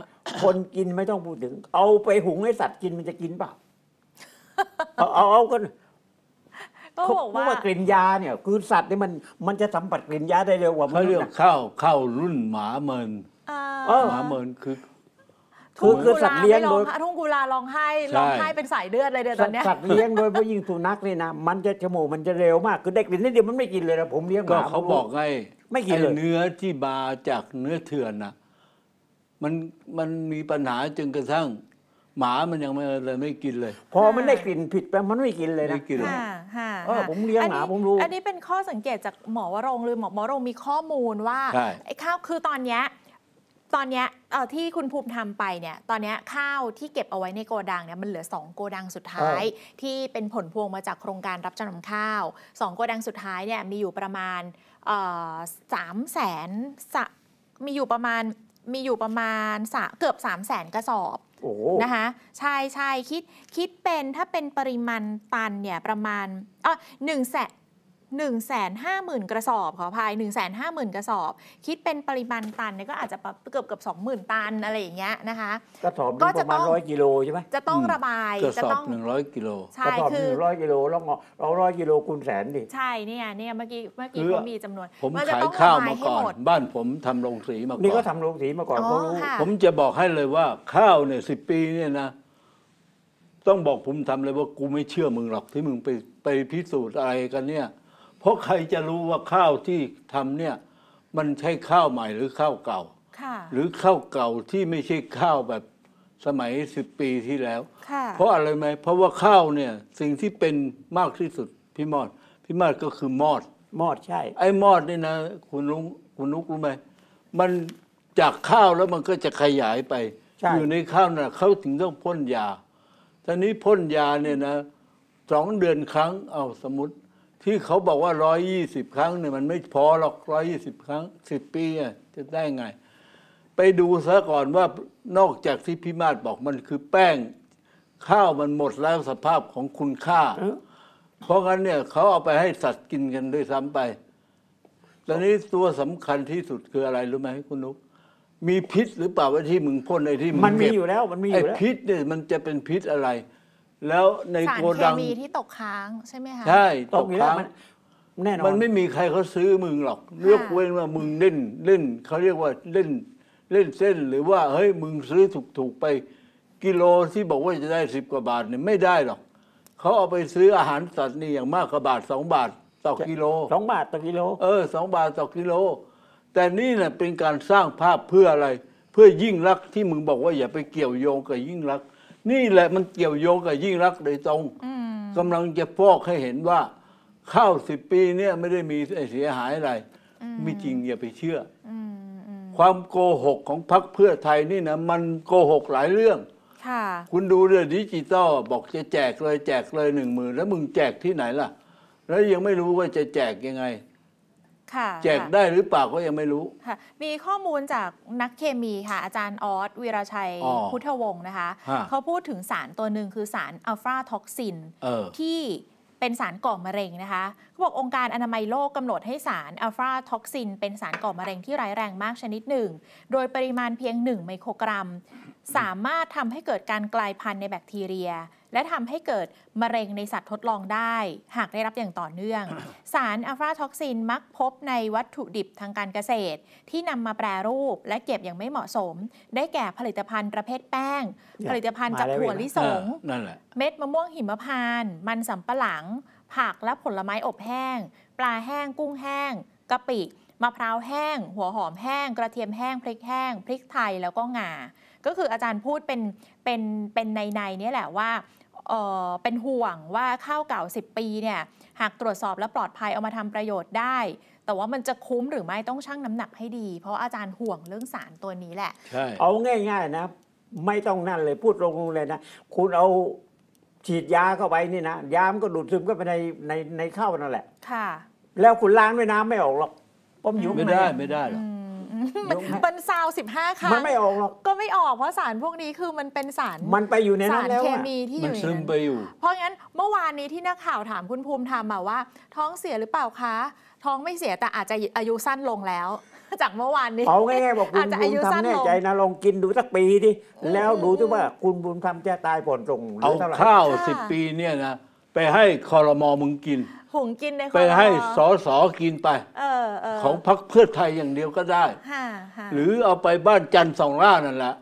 คนกินไม่ต้องพูดถึง เอาไปหุงให้สัตว์กินมันจะกินเปล่าเอาเอาเอากันเขาบอกพว่าว่ากลิ่นยาเนี่ย คือสัตว์นี่มันมันจะสัมผัสกลิ่นยาได้เร็วกว่าเขานเรียกข้าวข้าวรุ่นหมาเมินหมาเมินคือคือคือสัตว์เลี้ยงโดยทุ่งกุลาร้องไห้ร้องไห้เป็นสายเลือดเลยเดี๋ยวตอนนี้สัตว์เลี้ยงโดยผู้ยิงสุนัขเนี่ยนะมันจะจมูมันจะเร็วมากคือเด็กเด็กนิดเดียวมันไม่กินเลยนะผมเลี้ยงหมาเขาบอกไงไม่กินเลย เนื้อที่บาจากเนื้อเถื่อนนะมันมันมีปัญหาจนกระทั่ง หมามันยังไม่เลยไม่กินเลยพอมันได้กลิ่นผิดไปมันไม่กินเลยนะไม่กินเลยผมเลี้ยงหมาผมรู้อันนี้เป็นข้อสังเกตจากหมอวรงหรือหมอวรง มีข้อมูลว่าไอ้ข้าวคือตอนเนี้ยตอนนี้เอ่อที่คุณภูมิทำไปเนี่ยตอนนี้ข้าวที่เก็บเอาไว้ในโกดังเนี่ยมันเหลือ 2 โกดังสุดท้าย ที่เป็นผลพวงมาจากโครงการรับจำนำข้าว 2 โกดังสุดท้ายเนี่ยมีอยู่ประมาณสามแสนมีอยู่ประมาณมีอยู่ประมาณเกือบ 3 0 0แสนกระสอบนะคะใช่ใช่คิดคิดเป็นถ้าเป็นปริมาณตันเนี่ยประมาณอ๋อหนึ่งแสน150,000กระสอบขอภาย150,000 กระสอบ คิดเป็นปริมาณตันเนี่ยก็อาจจะเกือบเกือบ20,000ตันอะไรอย่างเงี้ยนะคะกระสอบก็จะประมาณร้อยกิโลใช่ไหมจะต้องระบายจะต้องหนึ่งร้อยกิโลใช่คือหนึ่งร้อยกิโลเราเงาร้อยกิโลคูณแสนดิใช่เนี่ยเนี่ยเมื่อกี้เมื่อกี้ผมมีจำนวนผมขายข้าวมาก่อนบ้านผมทำโรงสีมาก่อนนี่ก็ทำโรงสีมาก่อนผมจะบอกให้เลยว่าข้าวเนี่ยสิปีเนี่ยนะต้องบอกผมทำเลยว่ากูไม่เชื่อมึงหรอกที่มึงไปไปพิสูจน์อะไรกันเนี่ยเพราะใครจะรู้ว่าข้าวที่ทำเนี่ยมันใช่ข้าวใหม่หรือข้าวเก่า ค่ะ หรือข้าวเก่าที่ไม่ใช่ข้าวแบบสมัยสิบปีที่แล้ว ค่ะ เพราะอะไรไหม เพราะว่าข้าวเนี่ยสิ่งที่เป็นมากที่สุด พี่มอด พี่มอดก็คือมอด มอดใช่ ไอ้มอดนี่นะคุณลุงคุณนุกรู้ไหม มันจากข้าวแล้วมันก็จะขยายไป อยู่ในข้าวน่ะเขาถึงต้องพ่นยา ตอนนี้พ่นยาเนี่ยนะสองเดือนครั้งเอาสมมติที่เขาบอกว่าร้อยี่สิบครั้งเนี่ยมันไม่พอหรอกร้อยี่สิบครั้งสิบปีอะจะได้ไง ไปดูซะก่อนว่านอกจากที่พี่มาศบอกมันคือแป้ง ข้าวมันหมดแล้วสภาพของคุณค่าเพราะงั้นเนี่ยเขาเอาไปให้สัตว์กินกันด้วยซ้ำไปตอนนี้ตัวสำคัญที่สุดคืออะไรรู้ไหมคุณนุ๊กมีพิษหรือเปล่าที่มึงพ่นไอ้ที่มึงมันมีอยู่แล้ว มันมีอยู่แล้ว พิษเนี่ย มันจะเป็นพิษอะไรแล้วในสารโกเคดังมีที่ตกค้างใช่ไหมคะใช่ตกค้างแน่นอนมันไม่มีใครเขาซื้อมึงหรอกเรียกเว้นว่ามึงเล่นเล่นเขาเรียกว่าเล่นเล่นเส้น หรือว่าเฮ้ยมึงซื้อถูกๆไป กิโลที่บอกว่าจะได้สิบกว่าบาทเนี่ยไม่ได้หรอกเขาเอาไปซื้ออาหารสัตว์นี่อย่างมากกว่าบาทสองบาทต่อกิโลสองบาทต่อกิโลเออสองบาทต่อกิโล แต่นี่เน่ยเป็นการสร้างภาพเพื่ออะไรเพื่อยิ่งรักที่มึงบอกว่าอย่าไปเกี่ยวโยงกับยิ่งรักนี่แหละมันเกี่ยวโยงกับยิ่งรักโดยตรงกำลังจะพอกให้เห็นว่า ข้าวสิบปีเนี่ยไม่ได้มีเสียหายอะไรไม่จริงอย่าไปเชื่ออความโกหกของพรรคเพื่อไทยนี่นะ มันโกหกหลายเรื่องคคุณดูเรื่องดิจิตอล บอกจะแจกเลยแจกเลยหนึ่งหมื่นแล้วมึงแจกที่ไหนล่ะ แล้วยังไม่รู้ว่าจะแจกยังไงแจกได้หรือเปล่าก็ยังไม่รู้ มีข้อมูลจากนักเคมีค่ะอาจารย์ออสวีรชัย พุทธวงศ์นะคะ เขาพูดถึงสารตัวหนึ่งคือสารอัลฟาท็อกซินที่เป็นสารก่อมะเร็งนะคะเขาบอกองค์การอนามัยโลกกำหนดให้สารอัลฟาท็อกซินเป็นสารก่อมะเร็งที่ร้ายแรงมากชนิดหนึ่ง โดยปริมาณเพียง1ไมโครกรัม สามารถทำให้เกิดการกลายพันธุ์ในแบคทีเรียและทำให้เกิด มะเร็งในสัตว์ทดลองได้ หากได้รับอย่างต่อเนื่อง สารอัลฟาท็อกซิน มักพบในวัตถุดิบทางการเกษตร ที่นำมาแปรรูปและเก็บอย่างไม่เหมาะสม ได้แก่ผลิตภัณฑ์ประเภทแป้ง ผลิตภัณฑ์จากถั่วลิสง เม็ดมะม่วงหิมพานต์มันสำปะหลัง ผักและผลไม้อบแห้ง ปลาแห้งกุ้งแห้งกะปิมะพร้าวแห้ง หัวหอมแห้งกระเทียมแห้ง พริกแห้ง พริกไทยแล้วก็งาก็คืออาจารย์พูดเป็นเป็นเป็นในในนี้แหละว่าเป็นห่วงว่าข้าวเก่า 10 ปีเนี่ยหากตรวจสอบและปลอดภัยเอามาทำประโยชน์ได้ แต่ว่ามันจะคุ้มหรือไม่ต้องชั่งน้ำหนักให้ดี เพราะอาจารย์ห่วงเรื่องสารตัวนี้แหละเอาง่ายๆนะไม่ต้องนั่นเลยพูดลงๆเลยนะ คุณเอาฉีดยาเข้าไปนี่นะ ยามันก็ดูดซึมเข้าไปในในในข้าวนั่นแหละ ค่ะ แล้วคุณล้างด้วยน้ำไม่ออกหรอกผมอยู่ไม่ได้ไม่ได้หรอกอมันซาวสิบห้าครั้งมันไม่ออกหรอกก็ไม่ออกเพราะสารพวกนี้คือมันเป็นสารมันไปอยู่ในนั้นแล้วสารเคมีที่อยู่ันอยู่ เพราะงั้นเมื่อวานนี้ที่นักข่าวถามคุณภูมิธรรมว่า ท้องเสียหรือเปล่าคะท้องไม่เสียแต่อาจจะอายุสั้นลงแล้วจากเมื่อวานนี้เอาง่ายๆบอกคุณบุญธรรมแน่ใจนะลองกินดูสักปีดิแล้วดูที่ว่าคุณบุญธรรมจะตายผ่อนตรงหรือเท่าไหร่เอาข้าวสิบปีเนี่ยนะไปให้คอรมอมึงกินหุงกินในคไปให้สอสอกินไปออของพรรคเพื่อไทยอย่างเดียวก็ได้หรือเอาไปบ้านจันทร์สองล่านั่นแหละ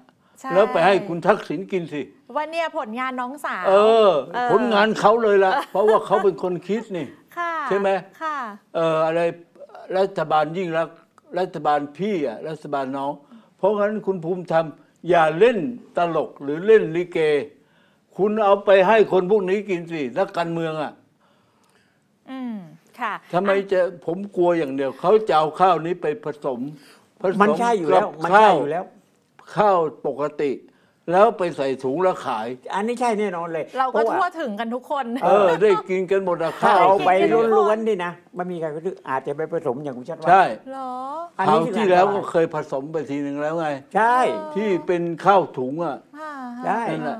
แล้วไปให้คุณทักษิณกินสิว่าเนี่ยผลงานน้องสาวเออเออผลงานเขาเลยละเพราะว่าเขาเป็นคนคิดนี่ใช่ไหมเอออะไรรัฐบาลยิ่งรัก รัฐบาลพี่อ่ะ รัฐบาลน้อง เพราะฉะนั้นคุณภูมิธรรมอย่าเล่นตลกหรือเล่นลิเก คุณเอาไปให้คนพวกนี้กินสินักการเมืองอ่ะค่ะทำไมจะผมกลัวอย่างเดียว เขาจะเอาข้าวนี้ไปผสมผสมันใช่อยู่แล้วมันใช่อยู่แล้ว ข้าวปกติ แล้วไปใส่ถุงแล้วขาย อันนี้ใช่แน่นอนเลย เราก็ทั่วถึงกันทุกคน เออได้กินกันหมดอะข้าวเอาไปล้วนๆนี่นะมันมีการอาจจะไปผสมอย่างคุณชัดว่าใช่หรอนนี้ที่แล้วก็เคยผสมไปทีหนึ่งแล้วไง ใช่ ที่เป็นข้าวถุงอ่ะใช่นั่นแหละ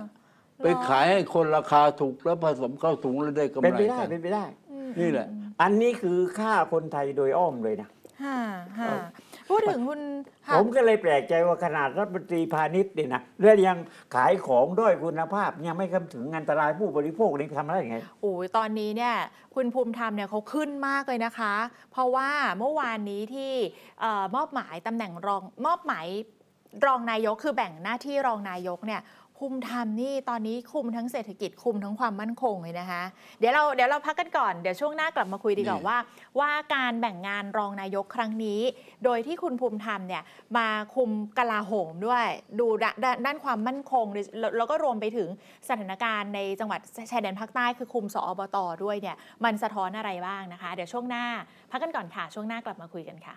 ไปขายให้คนราคาถูกแล้วผสมข้าวถุงแล้วได้กำไรเป็นไปได้เป็นไปได้ นี่แหละอันนี้คือฆ่าคนไทยโดยอ้อมเลยนะฮ่าฮ่าพูดถึงคุณ ผมก็เลยแปลกใจว่าขนาดรัฐมนตรีพาณิชย์เนี่ยนะเรื่องยังขายของด้วยคุณภาพ ยังไม่คำถึงอันตรายผู้บริโภคนี่ทำได้ยังไงโอ้ยตอนนี้เนี่ย คุณภูมิธรรมเนี่ยเขาขึ้นมากเลยนะคะ เพราะว่าเมื่อวานนี้ที่มอบหมายตำแหน่งรอง มอบหมายรองนายกคือแบ่งหน้าที่รองนายกเนี่ยคุมธรรมนี่ตอนนี้คุมทั้งเศรษฐกิจคุมทั้งความมั่นคงเลยนะคะ เดี๋ยวเราเดี๋ยวเราพักกันก่อนเดี๋ยว ช่วงหน้ากลับมาคุยดีกว่า ว่า ว่าการแบ่งงานรองนายกครั้งนี้ โดยที่คุณภูมิธรรมเนี่ยมาคุมกลาโหมด้วย ดูด้านความมั่นคง แล้วก็รวมไปถึงสถานการณ์ในจังหวัดชายแดนภาคใต้คือคุมสอบตด้วยเนี่ยมันสะท้อนอะไรบ้างนะคะเดี๋ยวช่วงหน้าพักกันก่อนค่ะช่วงหน้ากลับมาคุยกันค่ะ